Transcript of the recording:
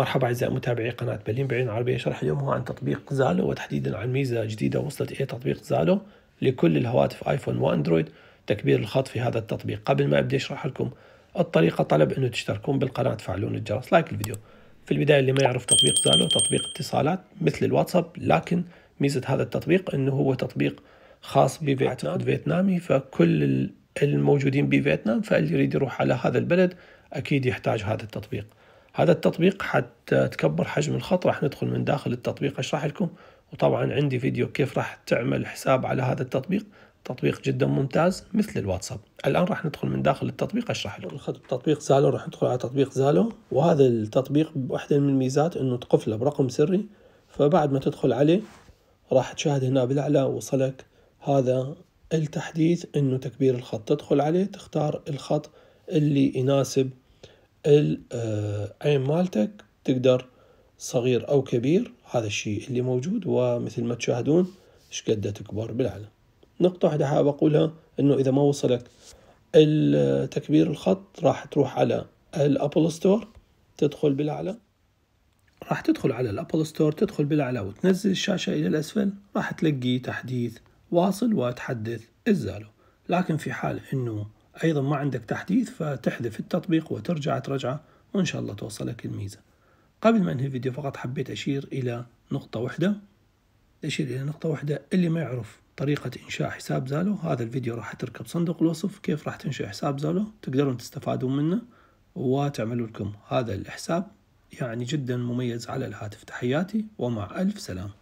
مرحبا أعزائي متابعي قناة بلين بعين عربية شرح اليوم هو عن تطبيق زالو وتحديدا عن ميزة جديدة وصلت إلى تطبيق زالو لكل الهواتف آيفون وأندرويد تكبير الخط في هذا التطبيق قبل ما أبدأ أشرح لكم الطريقة طلب أنه تشتركون بالقناة تفعلون الجرس لايك الفيديو في البداية اللي ما يعرف تطبيق زالو تطبيق اتصالات مثل الواتساب لكن ميزة هذا التطبيق أنه هو تطبيق خاص بفيتنام فيتنامي فكل الموجودين بفيتنام فاللي يريد يروح على هذا البلد أكيد يحتاج هذا التطبيق هذا التطبيق حتى تكبر حجم الخط راح ندخل من داخل التطبيق اشرح لكم وطبعا عندي فيديو كيف راح تعمل حساب على هذا التطبيق تطبيق جدا ممتاز مثل الواتساب الان راح ندخل من داخل التطبيق اشرح لكم اخذت تطبيق زالو راح ندخل على تطبيق زالو وهذا التطبيق واحدة من الميزات انه تقفله برقم سري فبعد ما تدخل عليه راح تشاهد هنا بالاعلى وصلك هذا التحديث انه تكبير الخط تدخل عليه تختار الخط اللي يناسب العين آه، مالتك تقدر صغير أو كبير هذا الشيء اللي موجود ومثل ما تشاهدون شقد تكبر بالعلم نقطة واحدة حاب أقولها أنه إذا ما وصلك التكبير الخط راح تروح على الأبل ستور تدخل بالأعلى راح تدخل على الأبل ستور تدخل بالأعلى وتنزل الشاشة إلى الأسفل راح تلقي تحديث واصل وتحدث الزالو لكن في حال أنه أيضا ما عندك تحديث فتحذف التطبيق وترجع ترجعه وإن شاء الله توصلك الميزة قبل ما أنهي الفيديو فقط حبيت أشير إلى نقطة واحدة أشير إلى نقطة واحدة اللي ما يعرف طريقة إنشاء حساب زالو هذا الفيديو راح تركب صندوق الوصف كيف راح تنشئ حساب زالو تقدرون تستفادون منه وتعملوا لكم هذا الحساب يعني جدا مميز على الهاتف تحياتي ومع ألف سلامة